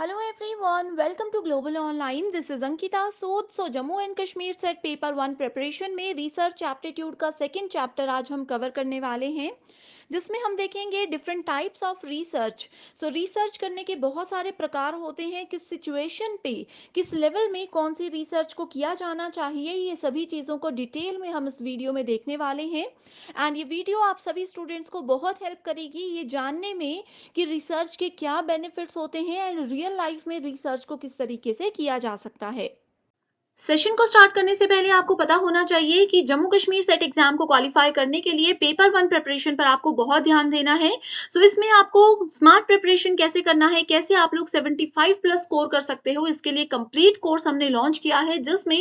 Hello everyone welcome to global online this is Ankita Sood so Jammu and Kashmir SET paper one preparation में research aptitude का second chapter आज हम cover करने वाले हैं जिसमें हम देखेंगे different types of research so research करने के बहुत सारे प्रकार होते हैं किस सिचुएशन पे किस लेवल में कौन सी रिसर्च को किया जाना चाहिए ये सभी चीज़ों को डिटेल में हम इस वीडियो में देखने वाले हैं एंड ये वीडियो आप सभी स्टूडेंट्स को बहुत हेल्प करेगी ये जानने में कि रिसर्च के क्या बेनिफिट्स होते हैं एंड रियल लाइफ में रिसर्च को किस तरीके से किया जा सकता है सेशन को स्टार्ट करने से पहले आपको पता होना चाहिए कि जम्मू कश्मीर सेट एग्जाम को क्वालिफाई करने के लिए पेपर वन प्रिपरेशन पर आपको बहुत ध्यान देना है सो so इसमें आपको स्मार्ट प्रिपरेशन कैसे करना है कैसे आप लोग 75 प्लस स्कोर कर सकते हो इसके लिए कंप्लीट कोर्स हमने लॉन्च किया है जिसमें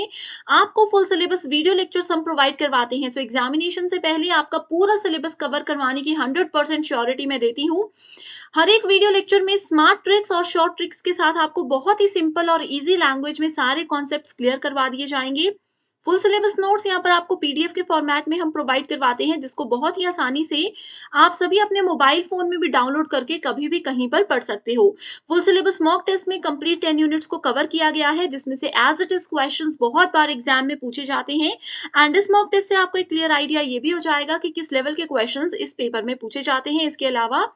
आपको फुल सिलेबस वीडियो लेक्चर हम प्रोवाइड करवाते हैं सो so एग्जामिनेशन से पहले आपका पूरा सिलेबस कवर करवाने की हंड्रेड श्योरिटी मैं देती हूँ हर एक वीडियो लेक्चर में स्मार्ट ट्रिक्स और शॉर्ट ट्रिक्स के साथ आपको बहुत ही सिंपल और इजी लैंग्वेज में सारे कॉन्सेप्ट क्लियर करवा दिए जाएंगे फुल सिलेबस नोट्स यहाँ पर आपको पीडीएफ के फॉर्मेट में हम प्रोवाइड करवाते हैं जिसको बहुत ही आसानी से आप सभी अपने मोबाइल फोन में भी डाउनलोड करके कभी भी कहीं पर पढ़ सकते हो फुल सिलेबस मॉक टेस्ट में कंप्लीट टेन यूनिट्स को कवर किया गया है जिसमें से एज इट इज क्वेश्चंस बहुत बार एग्जाम में पूछे जाते हैं एंड इस मॉक टेस्ट से आपको एक क्लियर आइडिया ये भी हो जाएगा कि किस लेवल के क्वेश्चन इस पेपर में पूछे जाते हैं इसके अलावा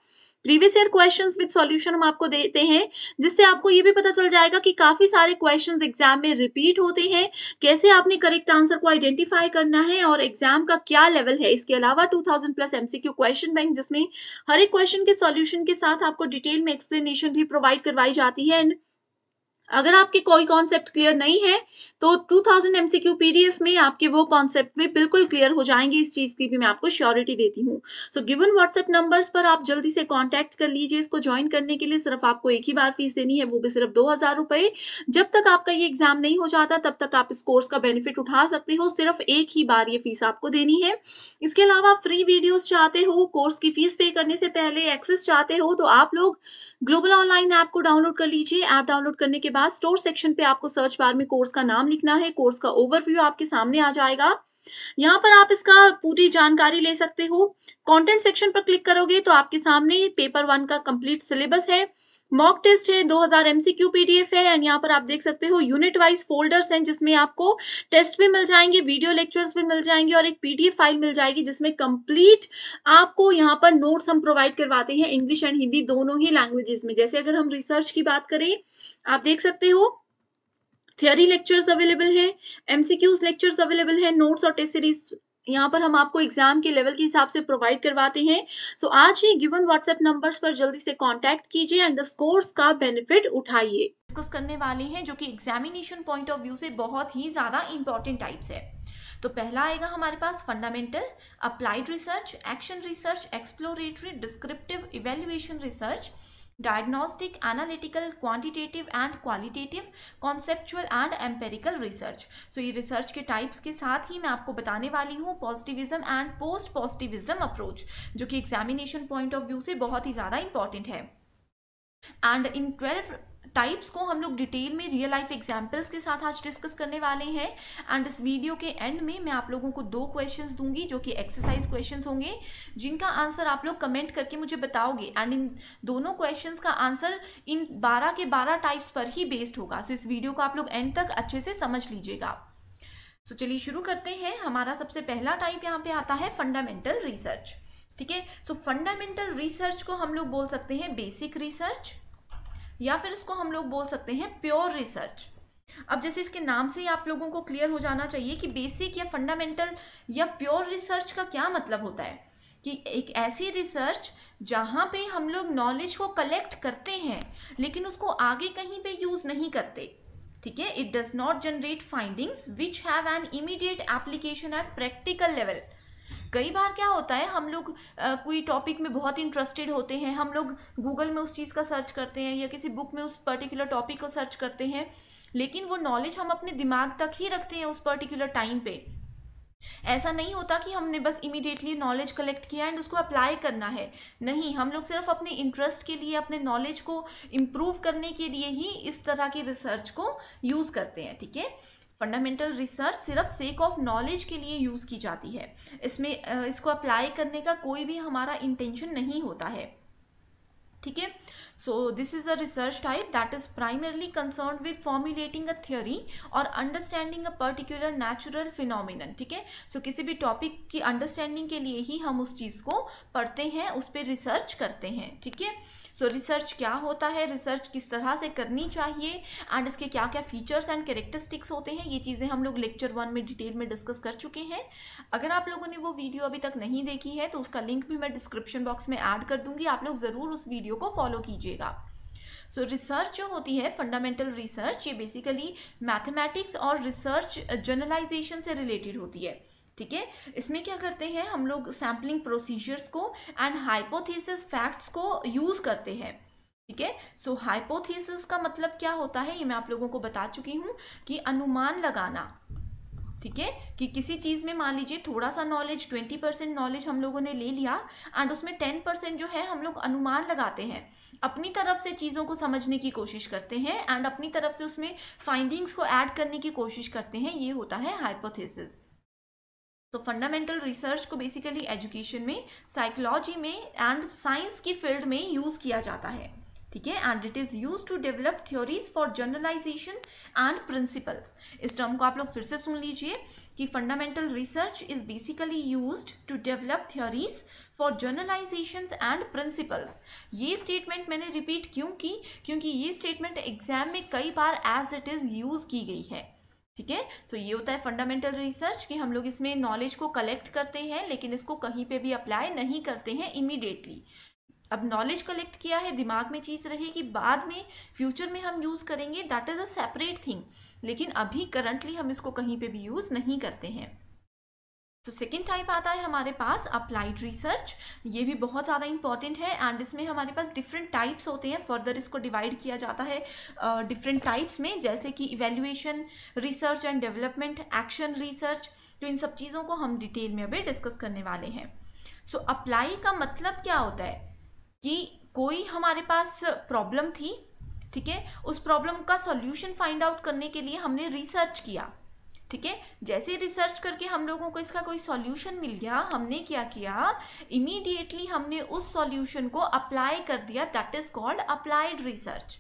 previous year questions with solution हम आपको देते हैं जिससे आपको ये भी पता चल जाएगा कि काफी सारे क्वेश्चंस एग्जाम में रिपीट होते हैं कैसे आपने करेक्ट आंसर को आइडेंटिफाई करना है और एग्जाम का क्या लेवल है इसके अलावा 2000 प्लस एमसीक्यू क्वेश्चन बैंक जिसमें हर एक क्वेश्चन के सोल्यूशन के साथ आपको डिटेल में एक्सप्लेनेशन भी प्रोवाइड करवाई जाती है एंड अगर आपके कोई कॉन्सेप्ट क्लियर नहीं है तो 2000 थाउजेंड एमसीक्यू पीडीएफ में आपके वो कॉन्सेप्ट में बिल्कुल क्लियर हो जाएंगे इस चीज की भी मैं आपको श्योरिटी देती हूँ सो गिवन व्हाट्सएप नंबर्स पर आप जल्दी से कांटेक्ट कर लीजिए इसको ज्वाइन करने के लिए सिर्फ आपको एक ही बार फीस देनी है वो भी सिर्फ दो हजार रुपए जब तक आपका ये एग्जाम नहीं हो जाता तब तक आप इस कोर्स का बेनिफिट उठा सकते हो सिर्फ एक ही बार ये फीस आपको देनी है इसके अलावा फ्री वीडियोज चाहते हो कोर्स की फीस पे करने से पहले एक्सेस चाहते हो तो आप लोग ग्लोबल ऑनलाइन ऐप को डाउनलोड कर लीजिए ऐप डाउनलोड करने के बाद बाद स्टोर सेक्शन पे आपको सर्च बार में कोर्स का नाम लिखना है कोर्स का ओवरव्यू आपके सामने आ जाएगा यहाँ पर आप इसका पूरी जानकारी ले सकते हो कंटेंट सेक्शन पर क्लिक करोगे तो आपके सामने पेपर वन का कंप्लीट सिलेबस है मॉक टेस्ट है 2000 हजार एमसीक्यू पीडीएफ है एंड यहाँ पर आप देख सकते हो यूनिट वाइज फोल्डर्स हैं जिसमें आपको टेस्ट भी मिल जाएंगे वीडियो लेक्चर्स भी मिल जाएंगे और एक पीडीएफ फाइल मिल जाएगी जिसमें कंप्लीट आपको यहाँ पर नोट्स हम प्रोवाइड करवाते हैं इंग्लिश एंड हिंदी दोनों ही लैंग्वेजेस में जैसे अगर हम रिसर्च की बात करें आप देख सकते हो थियरी लेक्चर्स अवेलेबल है एमसीक्यूज लेक्चर्स अवेलेबल है नोट्स और टेस्ट सीरीज यहाँ पर हम आपको एग्जाम के लेवल के हिसाब से प्रोवाइड करवाते हैं सो so, आज ही गिवन व्हाट्सएप नंबर्स पर जल्दी से कांटेक्ट कीजिए एंड स्कोर्स का बेनिफिट उठाइए डिस्कस करने वाले हैं जो कि एग्जामिनेशन पॉइंट ऑफ व्यू से बहुत ही ज़्यादा इंपॉर्टेंट टाइप्स है तो पहला आएगा हमारे पास fundamental applied research action research exploratory descriptive evaluation research diagnostic, analytical, quantitative and qualitative, conceptual and empirical research. So ये research के types के साथ ही मैं आपको बताने वाली हूँ positivism and post positivism approach जो कि examination point of view से बहुत ही ज़्यादा important है. And in 12 टाइप्स को हम लोग डिटेल में रियल लाइफ एग्जाम्पल्स के साथ आज डिस्कस करने वाले हैं एंड इस वीडियो के एंड में मैं आप लोगों को दो क्वेश्चंस दूंगी जो कि एक्सरसाइज क्वेश्चंस होंगे जिनका आंसर आप लोग कमेंट करके मुझे बताओगे एंड इन दोनों क्वेश्चंस का आंसर इन 12 के 12 टाइप्स पर ही बेस्ड होगा सो so इस वीडियो को आप लोग एंड तक अच्छे से समझ लीजिएगा सो so चलिए शुरू करते हैं हमारा सबसे पहला टाइप यहाँ पे आता है फंडामेंटल रिसर्च ठीक है सो फंडामेंटल रिसर्च को हम लोग बोल सकते हैं बेसिक रिसर्च या फिर इसको हम लोग बोल सकते हैं प्योर रिसर्च अब जैसे इसके नाम से ही आप लोगों को क्लियर हो जाना चाहिए कि बेसिक या फंडामेंटल या प्योर रिसर्च का क्या मतलब होता है कि एक ऐसी रिसर्च जहाँ पे हम लोग नॉलेज को कलेक्ट करते हैं लेकिन उसको आगे कहीं पे यूज़ नहीं करते ठीक है it does not generate findings which have an immediate application at practical level कई बार क्या होता है हम लोग कोई टॉपिक में बहुत इंटरेस्टेड होते हैं हम लोग गूगल में उस चीज़ का सर्च करते हैं या किसी बुक में उस पर्टिकुलर टॉपिक को सर्च करते हैं लेकिन वो नॉलेज हम अपने दिमाग तक ही रखते हैं उस पर्टिकुलर टाइम पे ऐसा नहीं होता कि हमने बस इमीडिएटली नॉलेज कलेक्ट किया एंड उसको अप्लाई करना है नहीं हम लोग सिर्फ अपने इंटरेस्ट के लिए अपने नॉलेज को इम्प्रूव करने के लिए ही इस तरह की रिसर्च को यूज़ करते हैं ठीक है फंडामेंटल रिसर्च सिर्फ सेक ऑफ नॉलेज के लिए यूज़ की जाती है इसमें इसको अप्लाई करने का कोई भी हमारा इंटेंशन नहीं होता है ठीक है So this is a research type that is primarily concerned with formulating a theory or understanding a particular natural phenomenon ठीक है so किसी भी topic की understanding के लिए ही हम उस चीज़ को पढ़ते हैं उस पर research करते हैं ठीक है so research क्या होता है research किस तरह से करनी चाहिए and इसके क्या क्या features and characteristics होते हैं ये चीज़ें हम लोग lecture वन में detail में discuss कर चुके हैं अगर आप लोगों ने वो video अभी तक नहीं देखी है तो उसका link भी मैं description box में add कर दूंगी आप लोग ज़रूर उस video को follow कीजिए कीजिएगा सो so, रिसर्च जो होती है फंडामेंटल रिसर्च ये बेसिकली मैथमेटिक्स और रिसर्च जर्नलाइजेशन से रिलेटेड होती है ठीक है इसमें क्या करते हैं हम लोग सैम्पलिंग प्रोसीजर्स को एंड हाइपोथेसिस फैक्ट्स को यूज़ करते हैं ठीक है सो हाइपोथेसिस का मतलब क्या होता है ये मैं आप लोगों को बता चुकी हूँ कि अनुमान लगाना ठीक है कि किसी चीज़ में मान लीजिए थोड़ा सा नॉलेज ट्वेंटी परसेंट नॉलेज हम लोगों ने ले लिया एंड उसमें टेन परसेंट जो है हम लोग अनुमान लगाते हैं अपनी तरफ से चीज़ों को समझने की कोशिश करते हैं एंड अपनी तरफ से उसमें फाइंडिंग्स को ऐड करने की कोशिश करते हैं ये होता है हाइपोथेसिस तो फंडामेंटल रिसर्च को बेसिकली एजुकेशन में साइकोलॉजी में एंड साइंस की फील्ड में यूज़ किया जाता है ठीक है and it is use to develop theories for generalization and principles इस टर्म को आप लोग फिर से सुन लीजिए कि fundamental research is basically use to develop theories for generalization and principles ये स्टेटमेंट मैंने रिपीट क्यों की क्योंकि ये स्टेटमेंट एग्जाम में कई बार एज इट इज़ यूज की गई है ठीक है सो ये होता है फंडामेंटल रिसर्च कि हम लोग इसमें नॉलेज को कलेक्ट करते हैं लेकिन इसको कहीं पे भी अप्लाई नहीं करते हैं इमीडिएटली अब नॉलेज कलेक्ट किया है दिमाग में चीज़ रहेगी बाद में फ्यूचर में हम यूज़ करेंगे that is a separate thing लेकिन अभी करंटली हम इसको कहीं पे भी यूज़ नहीं करते हैं तो सेकेंड टाइप आता है हमारे पास अप्लाइड रिसर्च ये भी बहुत ज़्यादा इंपॉर्टेंट है एंड इसमें हमारे पास डिफरेंट टाइप्स होते हैं फर्दर इसको डिवाइड किया जाता है डिफरेंट uh, टाइप्स में जैसे कि evaluation research and development action research तो इन सब चीज़ों को हम डिटेल में अभी डिस्कस करने वाले हैं सो so, अप्लाई का मतलब क्या होता है कि कोई हमारे पास प्रॉब्लम थी ठीक है उस प्रॉब्लम का सॉल्यूशन फाइंड आउट करने के लिए हमने रिसर्च किया ठीक है जैसे रिसर्च करके हम लोगों को इसका कोई सॉल्यूशन मिल गया हमने क्या किया इमीडिएटली हमने उस सॉल्यूशन को अप्लाई कर दिया that is called applied research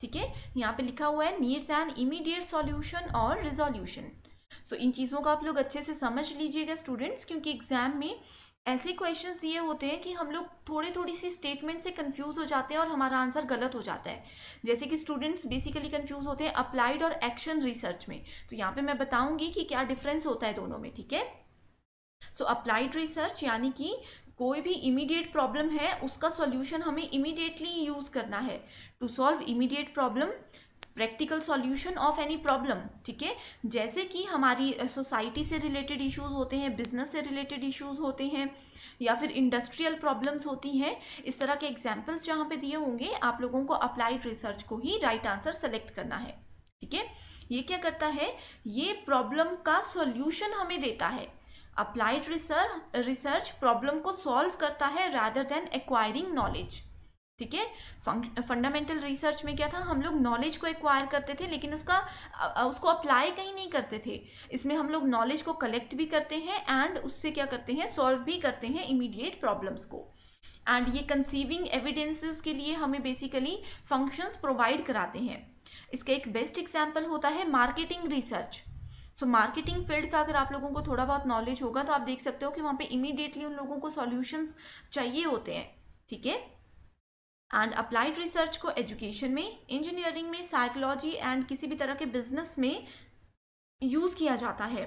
ठीक है यहाँ पे लिखा हुआ है नीड्स एन इमीडिएट सॉल्यूशन और रिजोल्यूशन सो इन चीज़ों को आप लोग अच्छे से समझ लीजिएगा स्टूडेंट्स क्योंकि एग्जाम में ऐसे क्वेश्चंस दिए होते हैं कि हम लोग थोड़ी थोड़ी सी स्टेटमेंट से कंफ्यूज हो जाते हैं और हमारा आंसर गलत हो जाता है जैसे कि स्टूडेंट्स बेसिकली कंफ्यूज होते हैं अप्लाइड और एक्शन रिसर्च में तो यहाँ पे मैं बताऊंगी कि क्या डिफरेंस होता है दोनों में ठीक है सो अप्लाइड रिसर्च यानी कि कोई भी इमीडिएट प्रॉब्लम है उसका सॉल्यूशन हमें इमीडिएटली यूज़ करना है to solve immediate problem practical solution of any problem ठीक है जैसे कि हमारी सोसाइटी से रिलेटेड इश्यूज होते हैं बिजनेस से रिलेटेड इश्यूज होते हैं या फिर इंडस्ट्रियल प्रॉब्लम्स होती हैं इस तरह के एग्जाम्पल्स जहाँ पे दिए होंगे आप लोगों को अप्लाइड रिसर्च को ही राइट आंसर सेलेक्ट करना है ठीक है ये क्या करता है ये प्रॉब्लम का सॉल्यूशन हमें देता है अप्लाइड रिसर्च रिसर्च प्रॉब्लम को सॉल्व करता है रादर देन एक्वायरिंग नॉलेज ठीक है फंडामेंटल रिसर्च में क्या था हम लोग नॉलेज को एक्वायर करते थे लेकिन उसका उसको अप्लाई कहीं नहीं करते थे इसमें हम लोग नॉलेज को कलेक्ट भी करते हैं एंड उससे क्या करते हैं सॉल्व भी करते हैं इमीडिएट प्रॉब्लम्स को एंड ये कंसीविंग एविडेंसेस के लिए हमें बेसिकली फंक्शंस प्रोवाइड कराते हैं इसका एक बेस्ट एग्जाम्पल होता है marketing research so marketing field का अगर आप लोगों को थोड़ा बहुत नॉलेज होगा तो आप देख सकते हो कि वहाँ पे इमीडिएटली उन लोगों को सॉल्यूशंस चाहिए होते हैं ठीक है एंड अप्लाइड रिसर्च को एजुकेशन में इंजीनियरिंग में साइकोलॉजी एंड किसी भी तरह के बिजनेस में यूज़ किया जाता है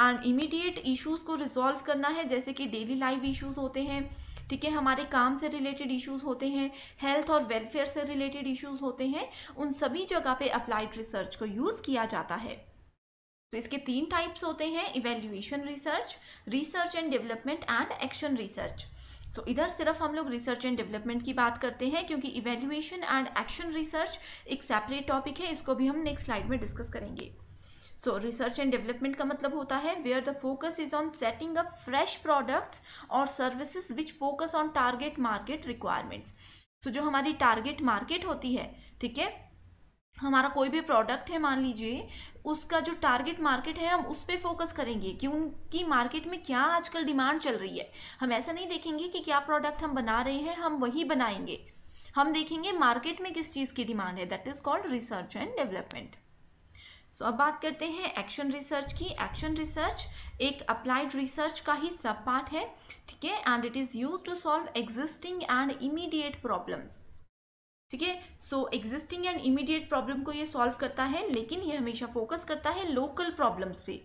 एंड इमीडिएट इश्यूज को रिजॉल्व करना है जैसे कि डेली लाइफ इश्यूज होते हैं ठीक है हमारे काम से रिलेटेड इश्यूज होते हैं हेल्थ और वेलफेयर से रिलेटेड इश्यूज होते हैं उन सभी जगह पे अप्लाइड रिसर्च को यूज़ किया जाता है तो इसके तीन टाइप्स होते हैं evaluation research research and development and action research so तो so, इधर सिर्फ हम लोग रिसर्च एंड डेवलपमेंट की बात करते हैं क्योंकि इवेल्युएशन एंड एक्शन रिसर्च एक सेपरेट टॉपिक है इसको भी हम नेक्स्ट स्लाइड में डिस्कस करेंगे सो रिसर्च एंड डेवलपमेंट का मतलब होता है where the focus is on setting up fresh products और services which focus on target market requirements so जो हमारी टारगेट मार्केट होती है ठीक है हमारा कोई भी प्रोडक्ट है मान लीजिए उसका जो टारगेट मार्केट है हम उस पर फोकस करेंगे कि उनकी मार्केट में क्या आजकल डिमांड चल रही है हम ऐसा नहीं देखेंगे कि क्या प्रोडक्ट हम बना रहे हैं हम वही बनाएंगे हम देखेंगे मार्केट में किस चीज़ की डिमांड है that is called research and development so अब बात करते हैं एक्शन रिसर्च की एक्शन रिसर्च एक अप्लाइड रिसर्च का ही सब पार्ट है ठीक है and it is use to solve existing and immediate problems ठीक है so existing and immediate problem को ये सॉल्व करता है लेकिन ये हमेशा फोकस करता है लोकल प्रॉब्लम्स पे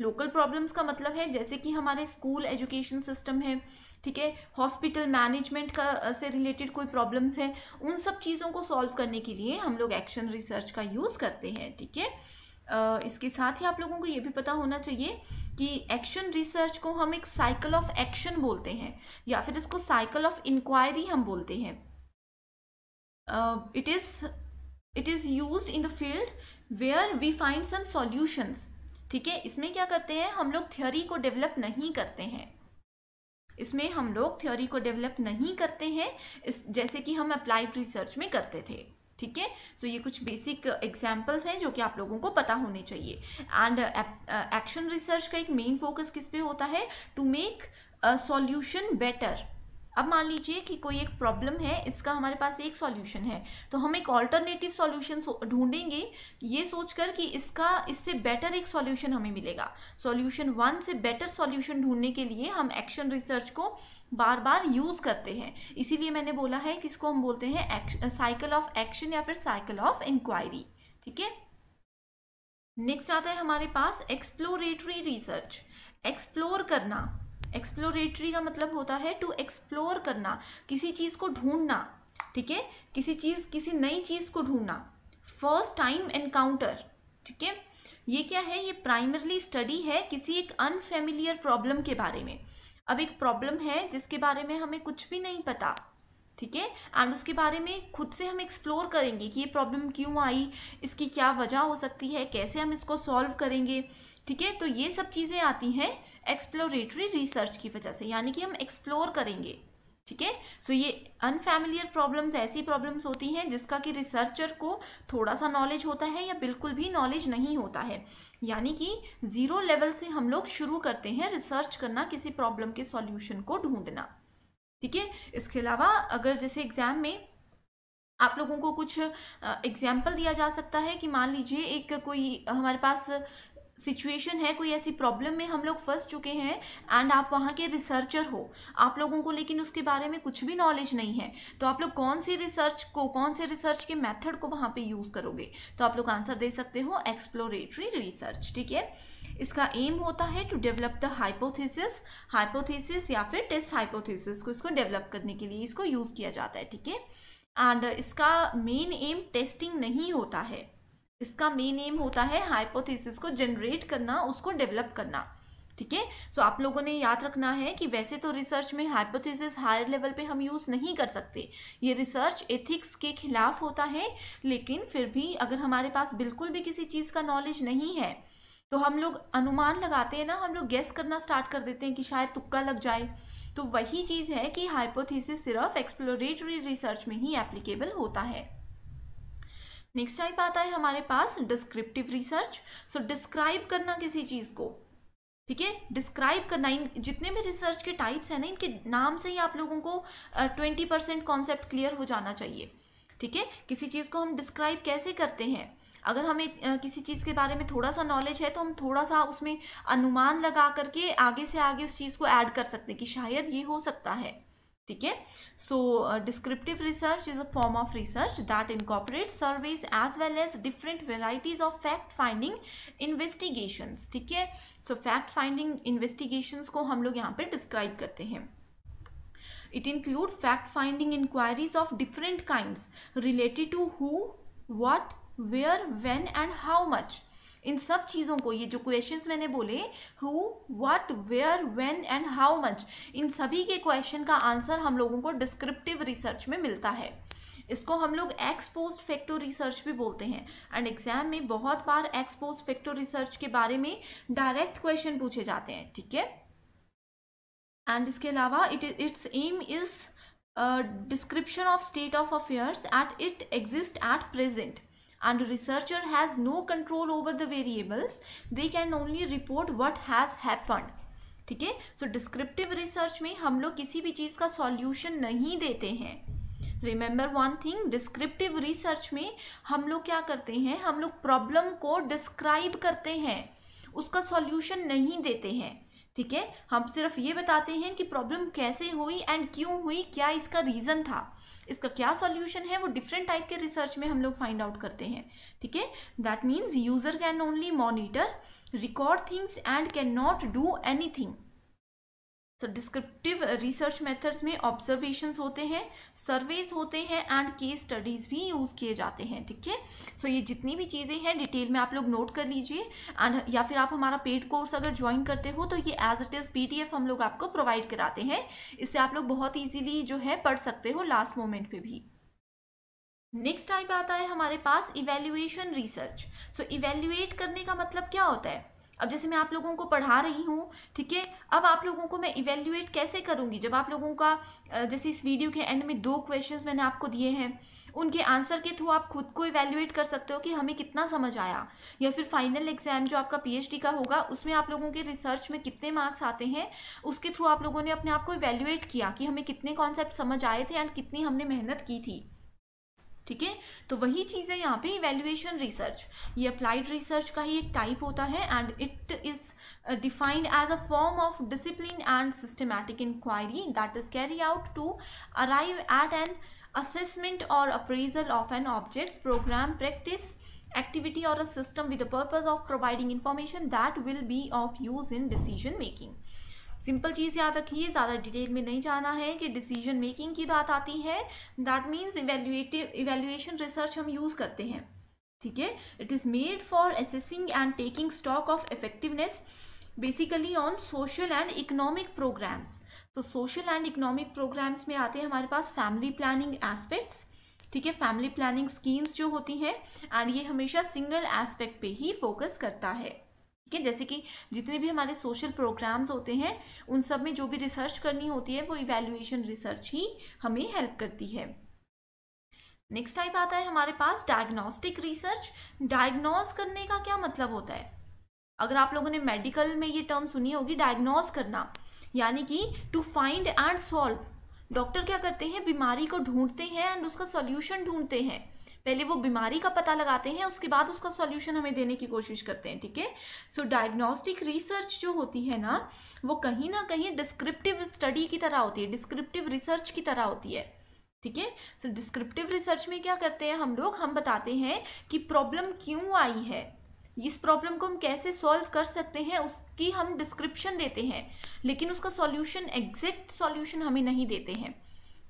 लोकल प्रॉब्लम्स का मतलब है जैसे कि हमारे स्कूल एजुकेशन सिस्टम है ठीक है हॉस्पिटल मैनेजमेंट का से रिलेटेड कोई प्रॉब्लम्स है उन सब चीज़ों को सॉल्व करने के लिए हम लोग एक्शन रिसर्च का यूज़ करते हैं ठीक है थीके? इसके साथ ही आप लोगों को ये भी पता होना चाहिए कि एक्शन रिसर्च को हम एक साइकिल ऑफ एक्शन बोलते हैं या फिर इसको साइकिल ऑफ इंक्वायरी हम बोलते हैं it uh, it is it is used in the field where we find some solutions ठीक है इसमें क्या करते हैं हम लोग थ्योरी को डेवलप नहीं करते हैं इसमें हम लोग थ्योरी को डेवलप नहीं करते हैं इस जैसे कि हम अप्लाइड रिसर्च में करते थे ठीक है सो ये कुछ बेसिक एग्जाम्पल्स हैं जो कि आप लोगों को पता होने चाहिए एंड एक्शन रिसर्च का एक मेन फोकस किस पे होता है टू मेक सॉल्यूशन बेटर अब मान लीजिए कि कोई एक प्रॉब्लम है इसका हमारे पास एक सॉल्यूशन है तो हम एक ऑल्टरनेटिव सॉल्यूशन ढूंढेंगे ये सोचकर कि इसका इससे बेटर एक सॉल्यूशन हमें मिलेगा सॉल्यूशन वन से बेटर सॉल्यूशन ढूंढने के लिए हम एक्शन रिसर्च को बार बार यूज़ करते हैं इसीलिए मैंने बोला है कि इसको हम बोलते हैं साइकिल ऑफ एक्शन या फिर साइकिल ऑफ इंक्वायरी ठीक है नेक्स्ट आता है हमारे पास एक्सप्लोरेटरी रिसर्च एक्सप्लोर करना एक्सप्लोरेटरी का मतलब होता है टू एक्सप्लोर करना किसी चीज़ को ढूंढना ठीक है किसी चीज़ किसी नई चीज़ को ढूंढना फर्स्ट टाइम एनकाउंटर ठीक है ये क्या है ये प्राइमरली स्टडी है किसी एक अनफेमिलियर प्रॉब्लम के बारे में अब एक प्रॉब्लम है जिसके बारे में हमें कुछ भी नहीं पता ठीक है एंड उसके बारे में खुद से हम एक्सप्लोर करेंगे कि ये प्रॉब्लम क्यों आई इसकी क्या वजह हो सकती है कैसे हम इसको सॉल्व करेंगे ठीक है तो ये सब चीज़ें आती हैं एक्सप्लोरेटरी रिसर्च की वजह से यानी कि हम एक्सप्लोर करेंगे ठीक है सो ये अनफेमिलियर प्रॉब्लम्स ऐसी प्रॉब्लम्स होती हैं जिसका कि रिसर्चर को थोड़ा सा नॉलेज होता है या बिल्कुल भी नॉलेज नहीं होता है यानी कि ज़ीरो लेवल से हम लोग शुरू करते हैं रिसर्च करना किसी प्रॉब्लम के सॉल्यूशन को ढूंढना ठीक है इसके अलावा अगर जैसे एग्ज़ाम में आप लोगों को कुछ एग्जाम्पल दिया जा सकता है कि मान लीजिए एक कोई हमारे पास सिचुएशन है कोई ऐसी प्रॉब्लम में हम लोग फंस चुके हैं एंड आप वहाँ के रिसर्चर हो आप लोगों को लेकिन उसके बारे में कुछ भी नॉलेज नहीं है तो आप लोग कौन सी रिसर्च को कौन से रिसर्च के मेथड को वहाँ पे यूज़ करोगे तो आप लोग आंसर दे सकते हो एक्सप्लोरेटरी रिसर्च ठीक है इसका एम होता है to develop the hypothesis hypothesis या फिर टेस्ट हाइपोथीसिस को इसको डेवलप करने के लिए इसको यूज़ किया जाता है ठीक है एंड इसका मेन एम टेस्टिंग नहीं होता है इसका मेन एम होता है हाइपोथेसिस को जनरेट करना उसको डेवलप करना ठीक है सो आप लोगों ने याद रखना है कि वैसे तो रिसर्च में हाइपोथेसिस हायर लेवल पे हम यूज़ नहीं कर सकते ये रिसर्च एथिक्स के खिलाफ होता है लेकिन फिर भी अगर हमारे पास बिल्कुल भी किसी चीज़ का नॉलेज नहीं है तो हम लोग अनुमान लगाते हैं ना हम लोग गेस करना स्टार्ट कर देते हैं कि शायद तुक्का लग जाए तो वही चीज़ है कि हाइपोथीसिस सिर्फ एक्सप्लोरेटरी रिसर्च में ही एप्लीकेबल होता है नेक्स्ट टाइप आता है हमारे पास डिस्क्रिप्टिव रिसर्च सो डिस्क्राइब करना किसी चीज़ को ठीक है डिस्क्राइब करना इन जितने भी रिसर्च के टाइप्स हैं ना इनके नाम से ही आप लोगों को ट्वेंटी परसेंट कॉन्सेप्ट क्लियर हो जाना चाहिए ठीक है किसी चीज़ को हम डिस्क्राइब कैसे करते हैं अगर हमें किसी चीज़ के बारे में थोड़ा सा नॉलेज है तो हम थोड़ा सा उसमें अनुमान लगा करके आगे से आगे उस चीज़ को ऐड कर सकते हैं कि शायद ये हो सकता है ठीक है so descriptive research is a form of research that incorporate surveys as well as different varieties of fact finding investigations ठीक है सो फैक्ट फाइंडिंग इन्वेस्टिगेशंस को हम लोग यहाँ पे डिस्क्राइब करते हैं it include fact finding inquiries of different kind related to who what where when and how much इन सब चीज़ों को ये जो क्वेश्चंस मैंने बोले who what where when and how much इन सभी के क्वेश्चन का आंसर हम लोगों को डिस्क्रिप्टिव रिसर्च में मिलता है इसको हम लोग एक्स पोस्ट फैक्टो रिसर्च भी बोलते हैं एंड एग्जाम में बहुत बार एक्स पोस्ट फैक्टो रिसर्च के बारे में डायरेक्ट क्वेश्चन पूछे जाते हैं ठीक है एंड इसके अलावा it it's um is description of state of affairs at it exist at present and a researcher has no control over the variables they can only report what has happened ठीक है so descriptive research में हम लोग किसी भी चीज़ का solution नहीं देते हैं remember one thing descriptive research में हम लोग क्या करते हैं हम लोग प्रॉब्लम को डिस्क्राइब करते हैं उसका सॉल्यूशन नहीं देते हैं ठीक है हम सिर्फ ये बताते हैं कि प्रॉब्लम कैसे हुई एंड क्यों हुई क्या इसका रीज़न था इसका क्या सॉल्यूशन है वो डिफरेंट टाइप के रिसर्च में हम लोग फाइंड आउट करते हैं ठीक है that means user can only monitor record things and can not do anything so descriptive research methods में ऑब्जर्वेशंस होते हैं सर्वेज होते हैं एंड केस स्टडीज़ भी यूज़ किए जाते हैं ठीक है सो ये जितनी भी चीज़ें हैं डिटेल में आप लोग नोट कर लीजिए एंड या फिर आप हमारा पेड कोर्स अगर ज्वाइन करते हो तो ये एज इट इज़ पी हम लोग आपको प्रोवाइड कराते हैं इससे आप लोग बहुत ईजिली जो है पढ़ सकते हो लास्ट मोमेंट पर भी नेक्स्ट टाइप आता है हमारे पास इवेल्युएशन रिसर्च सो इवेल्युएट करने का मतलब क्या होता है अब जैसे मैं आप लोगों को पढ़ा रही हूँ ठीक है अब आप लोगों को मैं इवेल्यूएट कैसे करूँगी जब आप लोगों का जैसे इस वीडियो के एंड में दो क्वेश्चंस मैंने आपको दिए हैं उनके आंसर के थ्रू आप खुद को इवेल्यूएट कर सकते हो कि हमें कितना समझ आया या फिर फाइनल एग्जाम जो आपका पी का होगा उसमें आप लोगों के रिसर्च में कितने मार्क्स आते हैं उसके थ्रू आप लोगों ने अपने आप को इवेल्यूएट किया कि हमें कितने कॉन्सेप्ट समझ आए थे एंड कितनी हमने मेहनत की थी ठीक है तो वही चीज़ है यहाँ पे इवेल्युएशन रिसर्च ये अप्लाइड रिसर्च का ही एक टाइप होता है and it is defined as a form of discipline and systematic inquiry that is carry out to arrive at an assessment और appraisal of an object program practice activity और a system with the purpose of providing information that will be of use in decision making simple चीज़ याद रखिए ज़्यादा detail में नहीं जाना है कि डिसीजन मेकिंग की बात आती है that means evaluative evaluation research हम यूज़ करते हैं ठीक है it is made for assessing and taking stock of effectiveness basically on social and economic programs तो सोशल एंड इकोनॉमिक प्रोग्राम्स में आते हैं हमारे पास फैमिली प्लानिंग एस्पेक्ट्स ठीक है फैमिली प्लानिंग स्कीम्स जो होती हैं एंड ये हमेशा सिंगल एस्पेक्ट पे ही फोकस करता है ठीक है जैसे कि जितने भी हमारे सोशल प्रोग्राम्स होते हैं उन सब में जो भी रिसर्च करनी होती है वो इवेल्युएशन रिसर्च ही हमें हेल्प करती है नेक्स्ट टाइप आता है हमारे पास डायग्नोस्टिक रिसर्च डायग्नोज करने का क्या मतलब होता है अगर आप लोगों ने मेडिकल में ये टर्म सुनी होगी डायग्नोज करना यानी कि to find and solve doctor क्या करते हैं बीमारी को ढूंढते हैं एंड उसका सोल्यूशन ढूंढते हैं पहले वो बीमारी का पता लगाते हैं उसके बाद उसका सॉल्यूशन हमें देने की कोशिश करते हैं ठीक है सो डायग्नोस्टिक रिसर्च जो होती है ना वो कहीं ना कहीं डिस्क्रिप्टिव स्टडी की तरह होती है डिस्क्रिप्टिव रिसर्च की तरह होती है ठीक है सो डिस्क्रिप्टिव रिसर्च में क्या करते हैं हम लोग हम बताते हैं कि प्रॉब्लम क्यों आई है इस प्रॉब्लम को हम कैसे सॉल्व कर सकते हैं उसकी हम डिस्क्रिप्शन देते हैं लेकिन उसका सॉल्यूशन एग्जैक्ट सॉल्यूशन हमें नहीं देते हैं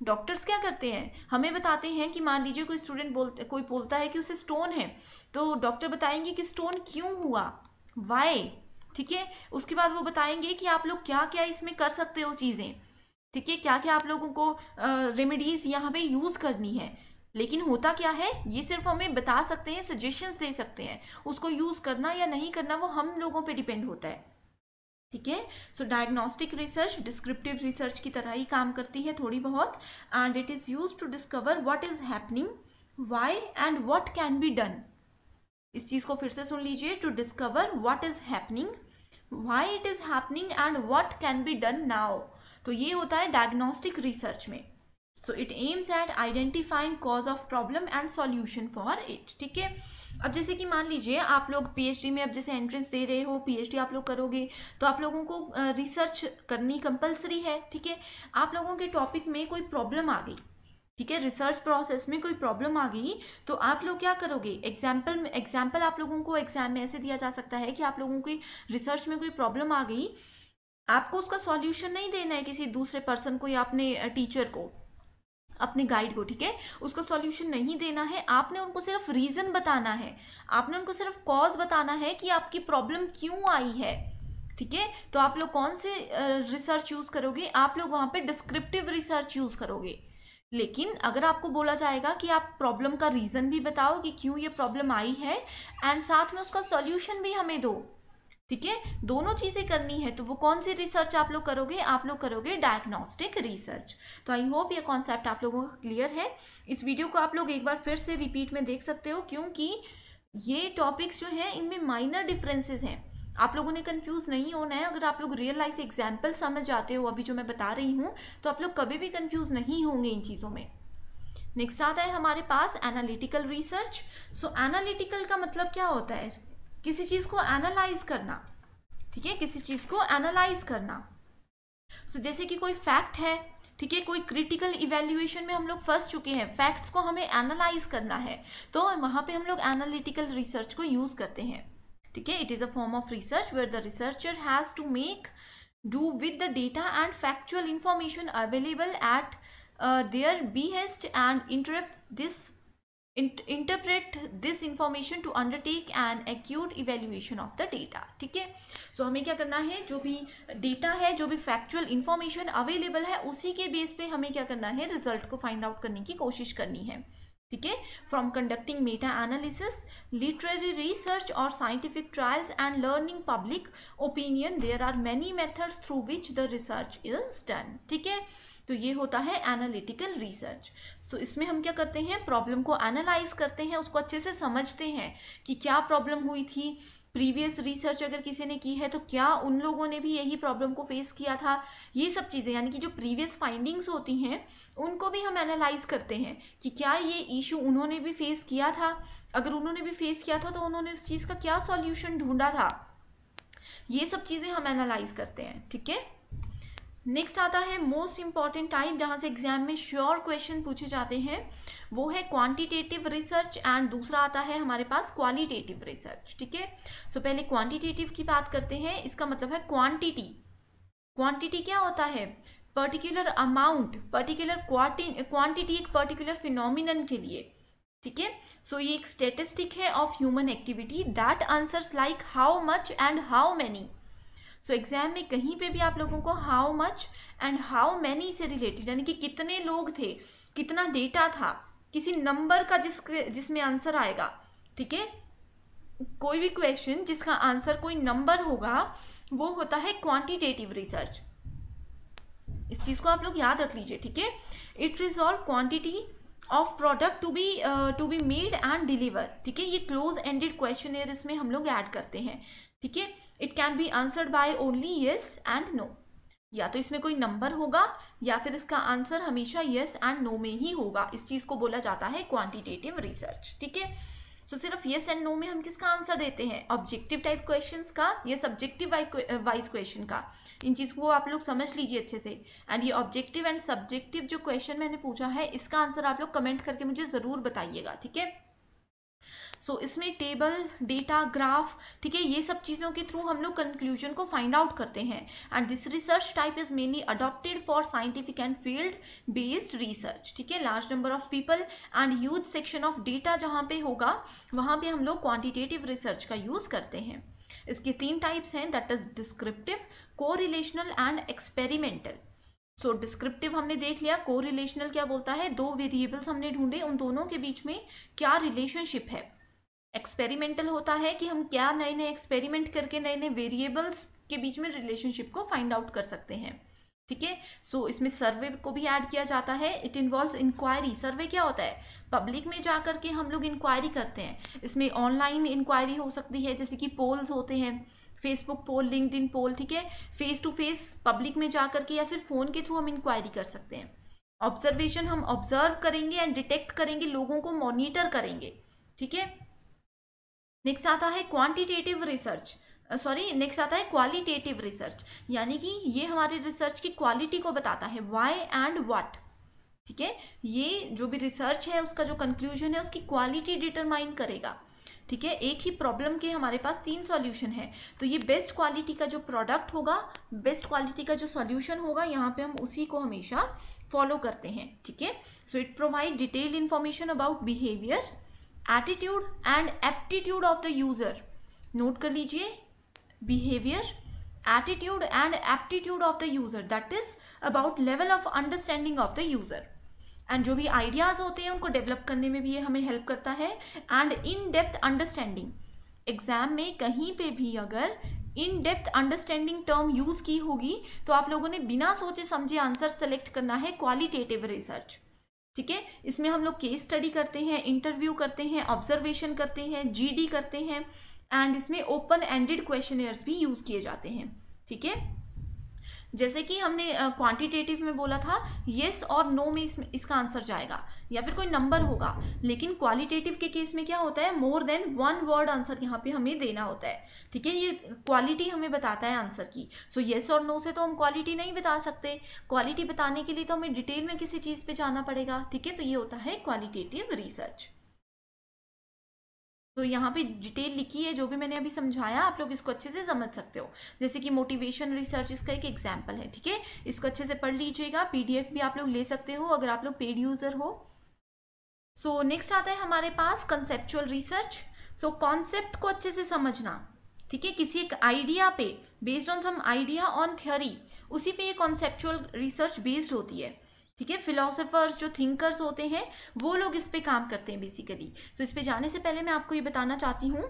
डॉक्टर्स क्या करते हैं हमें बताते हैं कि मान लीजिए कोई स्टूडेंट बोल कोई बोलता है कि उसे स्टोन है तो डॉक्टर बताएंगे कि स्टोन क्यों हुआ वाई ठीक है उसके बाद वो बताएंगे कि आप लोग क्या क्या इसमें कर सकते हो चीज़ें ठीक है क्या क्या आप लोगों को रेमेडीज़ यहाँ पे यूज़ करनी है लेकिन होता क्या है ये सिर्फ हमें बता सकते हैं सजेशंस दे सकते हैं उसको यूज़ करना या नहीं करना वो हम लोगों पे डिपेंड होता है ठीक है so diagnostic research descriptive research की तरह ही काम करती है थोड़ी बहुत and it is use to discover what is happening why and what can be done इस चीज़ को फिर से सुन लीजिए to discover what is happening why it is happening and what can be done now तो ये होता है डायग्नोस्टिक रिसर्च में so it aims at identifying cause of problem and solution for it ठीक है अब जैसे कि मान लीजिए आप लोग पीएचडी में अब जैसे एंट्रेंस दे रहे हो पीएचडी आप लोग करोगे तो आप लोगों को रिसर्च करनी कंपलसरी है ठीक है आप लोगों के टॉपिक में कोई प्रॉब्लम आ गई ठीक है रिसर्च प्रोसेस में कोई प्रॉब्लम आ गई तो आप लोग क्या करोगे एग्जाम्पल एग्जाम्पल आप लोगों को एग्जाम में ऐसे दिया जा सकता है कि आप लोगों की रिसर्च में कोई प्रॉब्लम आ गई आपको उसका सॉल्यूशन नहीं देना है किसी दूसरे पर्सन को या अपने टीचर को अपने गाइड को ठीक है उसको सॉल्यूशन नहीं देना है आपने उनको सिर्फ रीज़न बताना है आपने उनको सिर्फ कॉज बताना है कि आपकी प्रॉब्लम क्यों आई है ठीक है तो आप लोग कौन से रिसर्च यूज़ करोगे आप लोग वहाँ पे डिस्क्रिप्टिव रिसर्च यूज़ करोगे लेकिन अगर आपको बोला जाएगा कि आप प्रॉब्लम का रीज़न भी बताओ कि क्यों ये प्रॉब्लम आई है एंड साथ में उसका सॉल्यूशन भी हमें दो ठीक है दोनों चीज़ें करनी है तो वो कौन सी रिसर्च आप लोग करोगे आप लोग करोगे डायग्नोस्टिक रिसर्च तो आई होप ये कॉन्सेप्ट आप लोगों का क्लियर है इस वीडियो को आप लोग एक बार फिर से रिपीट में देख सकते हो क्योंकि ये टॉपिक्स जो हैं इनमें माइनर डिफरेंसेस हैं आप लोगों ने कंफ्यूज नहीं होना है अगर आप लोग रियल लाइफ एग्जाम्पल समझ आते हो अभी जो मैं बता रही हूँ तो आप लोग कभी भी कन्फ्यूज़ नहीं होंगे इन चीज़ों में नेक्स्ट आता है हमारे पास एनालिटिकल रिसर्च सो एनालिटिकल का मतलब क्या होता है किसी चीज को एनालाइज करना ठीक है किसी चीज को एनालाइज करना सो so, जैसे कि कोई फैक्ट है ठीक है कोई क्रिटिकल इवेल्युएशन में हम लोग फंस चुके हैं फैक्ट्स को हमें एनालाइज करना है तो वहां पे हम लोग एनालिटिकल रिसर्च को यूज़ करते हैं ठीक है it is a form of research where the researcher has to make do with the data and factual information available at their behest and interrupt this interpret this information to undertake an acute evaluation of the data ठीक है सो हमें क्या करना है जो भी data है जो भी फैक्चुअल इंफॉर्मेशन अवेलेबल है उसी के बेस पे हमें क्या करना है रिजल्ट को फाइंड आउट करने की कोशिश करनी है ठीक है from conducting meta analysis literary research और scientific trials and learning public opinion there are many methods through which the research is done ठीक है तो ये होता है एनालिटिकल रिसर्च सो so, इसमें हम क्या करते हैं प्रॉब्लम को एनालाइज करते हैं उसको अच्छे से समझते हैं कि क्या प्रॉब्लम हुई थी प्रीवियस रिसर्च अगर किसी ने की है तो क्या उन लोगों ने भी यही प्रॉब्लम को फेस किया था ये सब चीज़ें यानी कि जो प्रीवियस फाइंडिंग्स होती हैं उनको भी हम एनालाइज करते हैं कि क्या ये इशू उन्होंने भी फेस किया था अगर उन्होंने भी फेस किया था तो उन्होंने उस चीज़ का क्या सॉल्यूशन ढूंढा था ये सब चीज़ें हम एनालाइज करते हैं ठीक है नेक्स्ट आता है मोस्ट इंपॉर्टेंट टाइप जहाँ से एग्जाम में श्योर क्वेश्चन पूछे जाते हैं वो है क्वांटिटेटिव रिसर्च एंड दूसरा आता है हमारे पास क्वालिटेटिव रिसर्च ठीक है सो पहले क्वांटिटेटिव की बात करते हैं इसका मतलब है क्वांटिटी क्वांटिटी क्या होता है पर्टिकुलर अमाउंट पर्टिकुलर क्वांटिटी एक पर्टिकुलर फिनोमिन के लिए ठीक है सो ये एक स्टेटिस्टिक है of human activity that answers like how much and how many so exam में कहीं पे भी आप लोगों को how much and how many से रिलेटेड यानी कि कितने लोग थे कितना डेटा था किसी नंबर का जिस जिसमें आंसर आएगा ठीक है कोई भी क्वेश्चन जिसका आंसर कोई नंबर होगा वो होता है क्वांटिटेटिव रिसर्च इस चीज़ को आप लोग याद रख लीजिए ठीक है it resolve quantity of product to be to be made and deliver ठीक है ये क्लोज एंडेड क्वेश्चन इसमें हम लोग ऐड करते हैं ठीक है it can be answered by only yes and no या तो इसमें कोई नंबर होगा या फिर इसका आंसर हमेशा येस एंड नो में ही होगा इस चीज़ को बोला जाता है क्वांटिटेटिव रिसर्च ठीक है सो सिर्फ यस एंड नो में हम किसका आंसर देते हैं ऑब्जेक्टिव टाइप क्वेश्चन का या सब्जेक्टिव वाइज क्वेश्चन का इन चीज़ को आप लोग समझ लीजिए अच्छे से एंड ये ऑब्जेक्टिव एंड सब्जेक्टिव जो क्वेश्चन मैंने पूछा है इसका आंसर आप लोग कमेंट करके मुझे ज़रूर बताइएगा ठीक है सो so, इसमें टेबल डेटा ग्राफ ठीक है ये सब चीज़ों के थ्रू हम लोग कंक्लूजन को फाइंड आउट करते हैं and this research type is mainly adopted for scientific and field based research ठीक है large number of people and use section of data जहाँ पे होगा वहाँ पे हम लोग क्वान्टिटेटिव रिसर्च का यूज़ करते हैं इसके तीन टाइप्स हैं दैट इज डिस्क्रिप्टिव को and experimental so so, descriptive हमने देख लिया को रिलेशनल क्या बोलता है दो वेरिएबल्स हमने ढूंढे उन दोनों के बीच में क्या रिलेशनशिप है एक्सपेरिमेंटल होता है कि हम क्या नए नए एक्सपेरिमेंट करके नए नए वेरिएबल्स के बीच में रिलेशनशिप को फाइंड आउट कर सकते हैं ठीक है सो इसमें सर्वे को भी ऐड किया जाता है इट इन्वॉल्व इंक्वायरी सर्वे क्या होता है पब्लिक में जा के हम लोग इंक्वायरी करते हैं इसमें ऑनलाइन इंक्वायरी हो सकती है जैसे कि पोल्स होते हैं फेसबुक पोल लिंकड पोल ठीक है फेस टू फेस पब्लिक में जा के या फिर फ़ोन के थ्रू हम इंक्वायरी कर सकते हैं ऑब्जर्वेशन हम ऑब्जर्व करेंगे एंड डिटेक्ट करेंगे लोगों को मॉनिटर करेंगे ठीक है नेक्स्ट आता है क्वांटिटेटिव रिसर्च सॉरी नेक्स्ट आता है क्वालिटेटिव रिसर्च यानी कि ये हमारे रिसर्च की क्वालिटी को बताता है वाई एंड वाट ठीक है ये जो भी रिसर्च है उसका जो कंक्लूजन है उसकी क्वालिटी डिटरमाइन करेगा ठीक है एक ही प्रॉब्लम के हमारे पास तीन सॉल्यूशन है तो ये बेस्ट क्वालिटी का जो प्रोडक्ट होगा बेस्ट क्वालिटी का जो सॉल्यूशन होगा यहाँ पे हम उसी को हमेशा फॉलो करते हैं ठीक है so it provide detail information about behaviour attitude and aptitude of the user note कर लीजिए behaviour attitude and aptitude of the user that is about level of understanding of the user and जो भी ideas होते हैं उनको develop करने में भी ये हमें हेल्प करता है and in depth understanding exam में कहीं पे भी अगर in depth understanding term use की होगी तो आप लोगों ने बिना सोचे समझे आंसर सेलेक्ट करना है क्वालिटेटिव रिसर्च ठीक है इसमें हम लोग केस स्टडी करते हैं इंटरव्यू करते हैं ऑब्जर्वेशन करते हैं जीडी करते हैं एंड इसमें ओपन एंडेड क्वेश्चनर्स भी यूज किए जाते हैं ठीक है जैसे कि हमने क्वांटिटेटिव में बोला था येस और नो में इस, इसका आंसर जाएगा या फिर कोई नंबर होगा लेकिन क्वालिटेटिव के केस में क्या होता है more than one word answer यहाँ पे हमें देना होता है ठीक है ये क्वालिटी हमें बताता है आंसर की सो येस और नो से तो हम क्वालिटी नहीं बता सकते क्वालिटी बताने के लिए तो हमें डिटेल में किसी चीज़ पर जाना पड़ेगा ठीक है तो ये होता है क्वालिटेटिव रिसर्च तो यहाँ पे डिटेल लिखी है जो भी मैंने अभी समझाया आप लोग इसको अच्छे से समझ सकते हो जैसे कि मोटिवेशन रिसर्च इसका एक एग्जाम्पल है ठीक है इसको अच्छे से पढ़ लीजिएगा पीडीएफ भी आप लोग ले सकते हो अगर आप लोग पेड यूज़र हो सो so, नेक्स्ट आता है हमारे पास कंसेप्चुअल रिसर्च सो कॉन्सेप्ट को अच्छे से समझना ठीक है किसी एक आइडिया पे based on some idea on theory उसी पे ये कॉन्सेप्चुअल रिसर्च बेस्ड होती है ठीक है फिलोसोफर्स जो थिंकर्स होते हैं वो लोग इस पर काम करते हैं बेसिकली तो इस पर जाने से पहले मैं आपको ये बताना चाहती हूँ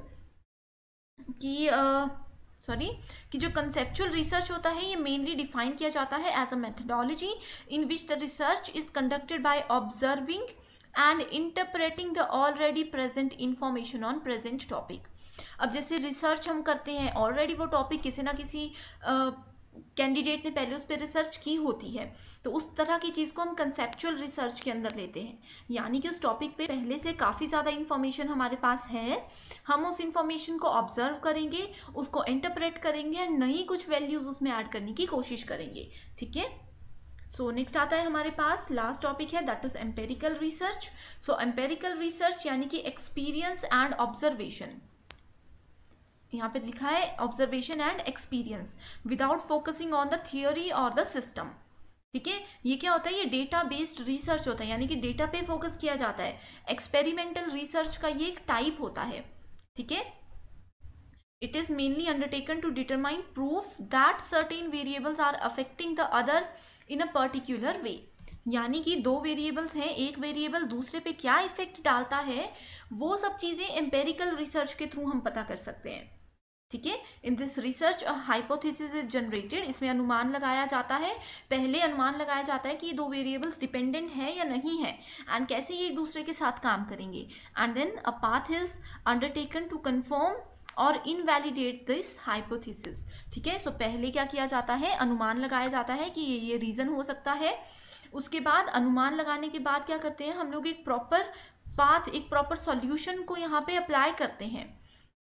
कि सॉरी uh, कि जो कंसेप्चुअल रिसर्च होता है ये मेनली डिफाइन किया जाता है as a methodology in which the research is conducted by observing and interpreting the already present information on present topic अब जैसे रिसर्च हम करते हैं ऑलरेडी वो टॉपिक किसी ना किसी uh, कैंडिडेट ने पहले उस पर रिसर्च की होती है तो उस तरह की चीज़ को हम कंसेप्चुअल रिसर्च के अंदर लेते हैं यानी कि उस टॉपिक पे पहले से काफ़ी ज़्यादा इन्फॉर्मेशन हमारे पास है हम उस इन्फॉर्मेशन को ऑब्जर्व करेंगे उसको इंटरप्रेट करेंगे और नई कुछ वैल्यूज़ उसमें ऐड करने की कोशिश करेंगे ठीक है सो नेक्स्ट आता है हमारे पास लास्ट टॉपिक है that is empirical research so empirical research यानी कि एक्सपीरियंस एंड ऑब्जर्वेशन यहाँ पे लिखा है observation and experience without focusing on the theory और द सिस्टम ठीक है ये क्या होता है ये डेटा बेस्ड रिसर्च होता है यानी कि डेटा पे फोकस किया जाता है एक्सपेरिमेंटल रिसर्च का ये एक टाइप होता है ठीक है it is mainly undertaken to determine proof that certain variables are affecting the other in a particular way यानी कि दो वेरिएबल्स हैं एक वेरिएबल दूसरे पे क्या इफेक्ट डालता है वो सब चीज़ें एम्पेरिकल रिसर्च के थ्रू हम पता कर सकते हैं ठीक है in this research hypothesis is generated इसमें अनुमान लगाया जाता है पहले अनुमान लगाया जाता है कि ये दो वेरिएबल्स डिपेंडेंट हैं या नहीं है एंड कैसे ये एक दूसरे के साथ काम करेंगे and then a path is undertaken to confirm और इनवैलिडेट दिस हाइपोथेसिस ठीक है सो पहले क्या किया जाता है अनुमान लगाया जाता है कि ये ये रीज़न हो सकता है उसके बाद अनुमान लगाने के बाद क्या करते हैं हम लोग एक प्रॉपर पाथ एक प्रॉपर सॉल्यूशन को यहाँ पे अप्लाई करते हैं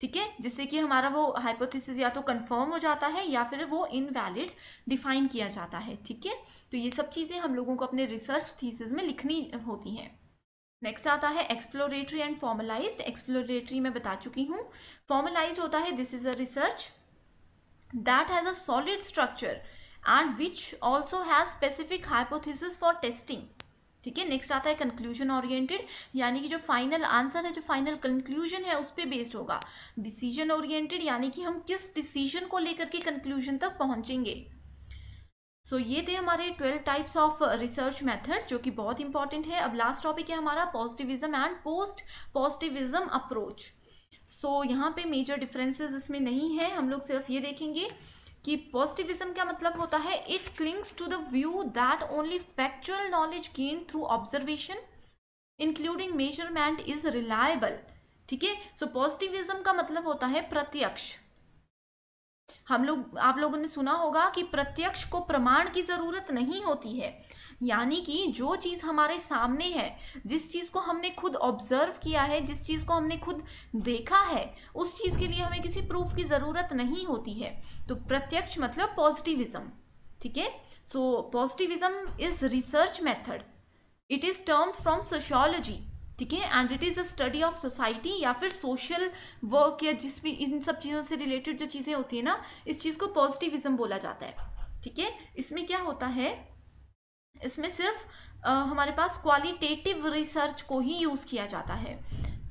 ठीक है जिससे कि हमारा वो हाइपोथेसिस या तो कंफर्म हो जाता है या फिर वो इनवैलिड डिफाइन किया जाता है ठीक है तो ये सब चीज़ें हम लोगों को अपने रिसर्च थीसिस में लिखनी होती हैं नेक्स्ट आता है एक्सप्लोरेटरी एंड फॉर्मलाइज्ड एक्सप्लोरेटरी मैं बता चुकी हूँ फॉर्मलाइज होता है this is a research that has a solid structure and which also has specific hypothesis for testing ठीक है नेक्स्ट आता है कंक्लूजन ओरिएंटेड यानी कि जो फाइनल आंसर है जो फाइनल कंक्लूजन है उस पर बेस्ड होगा डिसीजन ओरिएंटेड यानी कि हम किस डिसीजन को लेकर के कंक्लूजन तक पहुंचेंगे सो so, ये थे हमारे twelve types of research methods जो कि बहुत इंपॉर्टेंट है अब लास्ट टॉपिक है हमारा positivism and post positivism approach so यहाँ पे मेजर डिफरेंसेस इसमें नहीं है हम लोग सिर्फ ये देखेंगे कि पॉजिटिविज्म क्या मतलब होता है it clings to the view that only factual knowledge gain through observation including measurement is reliable ठीक है सो पॉजिटिविज्म का मतलब होता है प्रत्यक्ष हम लोग आप लोगों ने सुना होगा कि प्रत्यक्ष को प्रमाण की जरूरत नहीं होती है यानी कि जो चीज़ हमारे सामने है जिस चीज़ को हमने खुद ऑब्जर्व किया है जिस चीज़ को हमने खुद देखा है उस चीज़ के लिए हमें किसी प्रूफ की ज़रूरत नहीं होती है तो प्रत्यक्ष मतलब पॉजिटिविज्म ठीक है so positivism is research method it is term from sociology ठीक है and it is a study of society या फिर सोशल वर्क या जिस भी इन सब चीज़ों से रिलेटेड जो चीज़ें होती है ना इस चीज़ को पॉजिटिविज्म बोला जाता है ठीक है इसमें क्या होता है इसमें सिर्फ आ, हमारे पास क्वालिटेटिव रिसर्च को ही यूज़ किया जाता है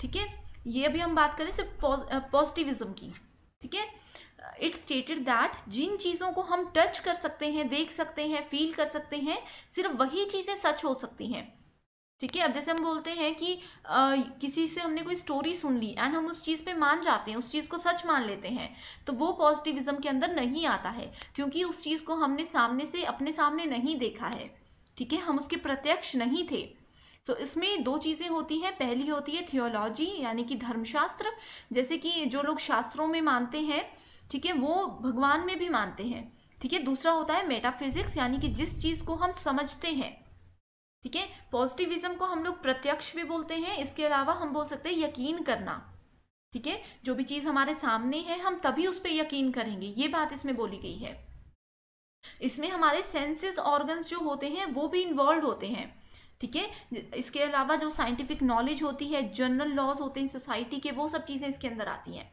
ठीक है ये अभी हम बात करें सिर्फ पॉजिटिविज्म की ठीक है इट स्टेटेड दैट जिन चीज़ों को हम टच कर सकते हैं देख सकते हैं फील कर सकते हैं सिर्फ वही चीज़ें सच हो सकती हैं ठीक है अब जैसे हम बोलते हैं कि आ, किसी से हमने कोई स्टोरी सुन ली एंड हम उस चीज़ पे मान जाते हैं उस चीज़ को सच मान लेते हैं तो वो पॉजिटिविज्म के अंदर नहीं आता है क्योंकि उस चीज़ को हमने सामने से अपने सामने नहीं देखा है ठीक है हम उसके प्रत्यक्ष नहीं थे सो so, इसमें दो चीज़ें होती हैं पहली होती है थियोलॉजी यानी कि धर्मशास्त्र जैसे कि जो लोग शास्त्रों में मानते हैं ठीक है वो भगवान में भी मानते हैं ठीक है दूसरा होता है मेटाफिजिक्स यानी कि जिस चीज़ को हम समझते हैं ठीक है पॉजिटिविज्म को हम लोग प्रत्यक्ष भी बोलते हैं इसके अलावा हम बोल सकते हैं यकीन करना ठीक है जो भी चीज़ हमारे सामने है हम तभी उस पर यकीन करेंगे ये बात इसमें बोली गई है इसमें हमारे सेंसेस ऑर्गन्स जो होते हैं वो भी इन्वॉल्व होते हैं ठीक है इसके अलावा जो साइंटिफिक नॉलेज होती है जनरल लॉज होते हैं सोसाइटी के वो सब चीज़ें इसके अंदर आती हैं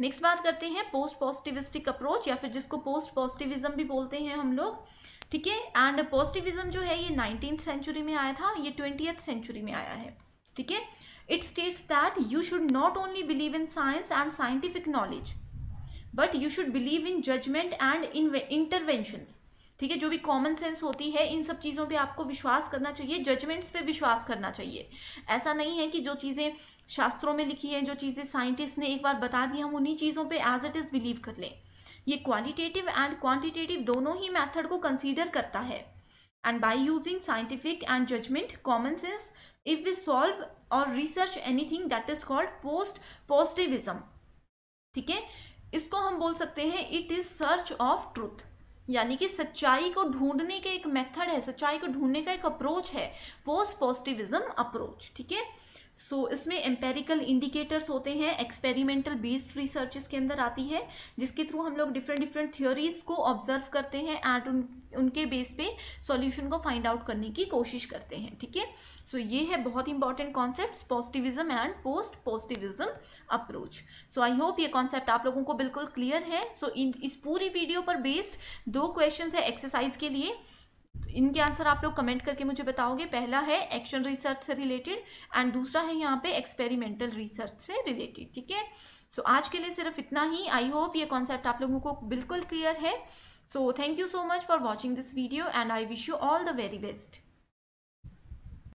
नेक्स्ट बात करते हैं पोस्ट पॉजिटिविस्टिक अप्रोच या फिर जिसको पोस्ट पॉजिटिविज्म भी बोलते हैं हम लोग ठीक है एंड पॉजिटिविज्म जो है ये नाइनटीन सेंचुरी में आया था ये ट्वेंटी सेंचुरी में आया है ठीक है it states that you should not only believe in science and scientific knowledge but you should believe in judgement and in interventions ठीक है जो भी कॉमन सेंस होती है इन सब चीज़ों पे आपको विश्वास करना चाहिए जजमेंट्स पे विश्वास करना चाहिए ऐसा नहीं है कि जो चीज़ें शास्त्रों में लिखी हैं जो चीज़ें साइंटिस्ट ने एक बार बता दी हम उन्हीं चीज़ों पे एज इट इज़ बिलीव कर लें ये क्वालिटेटिव एंड क्वान्टिटेटिव दोनों ही मैथड को कंसिडर करता है and by using scientific and judgement common sense if we solve और research anything that is called post positivism ठीक है इसको हम बोल सकते हैं it is search of truth यानी कि सच्चाई को ढूंढने का एक मेथड है सच्चाई को ढूंढने का एक अप्रोच है पोस्ट पॉजिटिविज्म अप्रोच ठीक है सो so, इसमें एम्पेरिकल इंडिकेटर्स होते हैं एक्सपेरिमेंटल बेस्ड रिसर्चेस के अंदर आती है जिसके थ्रू हम लोग डिफरेंट डिफरेंट थ्योरीज को ऑब्जर्व करते हैं एंड उन उनके बेस पे सॉल्यूशन को फाइंड आउट करने की कोशिश करते हैं ठीक है सो ये है बहुत important concept positivism and post positivism approach so I hope ये कॉन्सेप्ट आप लोगों को बिल्कुल क्लियर है सो so, इन इस पूरी वीडियो पर बेस्ड दो क्वेश्चन है एक्सरसाइज के लिए इनके आंसर आप लोग कमेंट करके मुझे बताओगे पहला है एक्शन रिसर्च से रिलेटेड एंड दूसरा है यहाँ पे एक्सपेरिमेंटल रिसर्च से रिलेटेड ठीक है सो आज के लिए सिर्फ इतना ही आई होप ये कॉन्सेप्ट आप लोगों को बिल्कुल क्लियर है so thank you so much for watching this video and I wish you all the very best